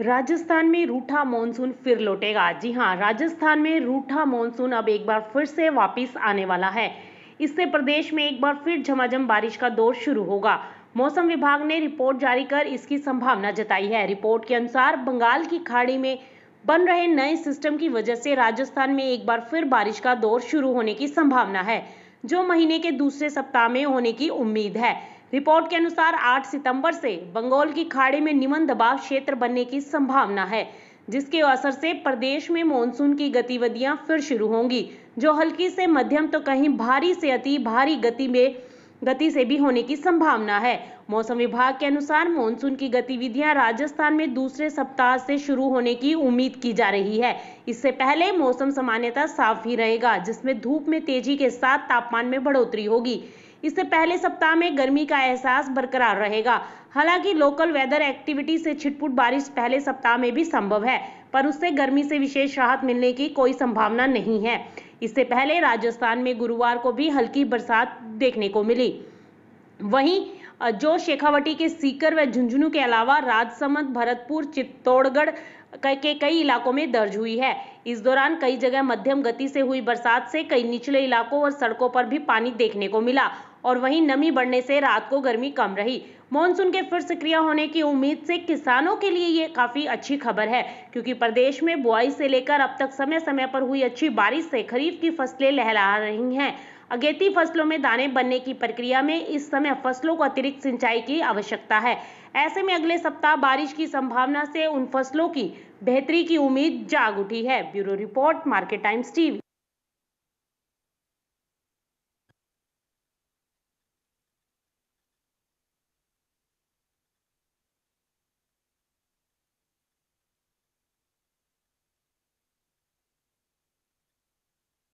राजस्थान में रूठा मानसून फिर लौटेगा जी हाँ राजस्थान में रूठा मानसून अब एक बार फिर से वापस आने वाला है इससे प्रदेश में एक बार फिर झमाझम बारिश का दौर शुरू होगा मौसम विभाग ने रिपोर्ट जारी कर इसकी संभावना जताई है रिपोर्ट के अनुसार बंगाल की खाड़ी में बन रहे नए सिस्टम की वजह से राजस्थान में एक बार फिर बारिश का दौर शुरू होने की संभावना है जो महीने के दूसरे सप्ताह में होने की उम्मीद है रिपोर्ट के अनुसार 8 सितंबर से बंगाल की खाड़ी में निम्न दबाव क्षेत्र बनने की संभावना है जिसके असर से प्रदेश में मानसून की गतिविधियां फिर शुरू होंगी जो हल्की से मध्यम तो कहीं भारी से अति भारी गति में गति से भी होने की संभावना है मौसम विभाग के अनुसार मानसून की गतिविधियां राजस्थान में दूसरे सप्ताह से शुरू होने की उम्मीद की जा रही है इससे पहले मौसम सामान्यतः साफ ही रहेगा जिसमें धूप में तेजी के साथ तापमान में बढ़ोतरी होगी इससे पहले सप्ताह में गर्मी का एहसास बरकरार रहेगा हालांकि लोकल वेदर एक्टिविटी से छिटपुट बारिश पहले सप्ताह में भी संभव है पर उससे गर्मी से विशेष राहत मिलने की कोई संभावना नहीं है इससे पहले राजस्थान में गुरुवार को भी हल्की बरसात देखने को मिली वहीं जो शेखावटी के सीकर व झुंझुनू के अलावा राजसमंद भरतपुर चित्तौड़गढ़ के कई इलाकों में दर्ज हुई है इस दौरान कई जगह मध्यम गति से हुई बरसात से कई निचले इलाकों और सड़कों पर भी पानी देखने को मिला और वहीं नमी बढ़ने से रात को गर्मी कम रही मानसून के फिर सक्रिय होने की उम्मीद से किसानों के लिए ये काफ़ी अच्छी खबर है क्योंकि प्रदेश में बुआई से लेकर अब तक समय समय पर हुई अच्छी बारिश से खरीफ की फसलें लहला रही हैं अगेती फसलों में दाने बनने की प्रक्रिया में इस समय फसलों को अतिरिक्त सिंचाई की आवश्यकता है ऐसे में अगले सप्ताह बारिश की संभावना से उन फसलों की बेहतरी की उम्मीद जाग उठी है bureau report Market Times TV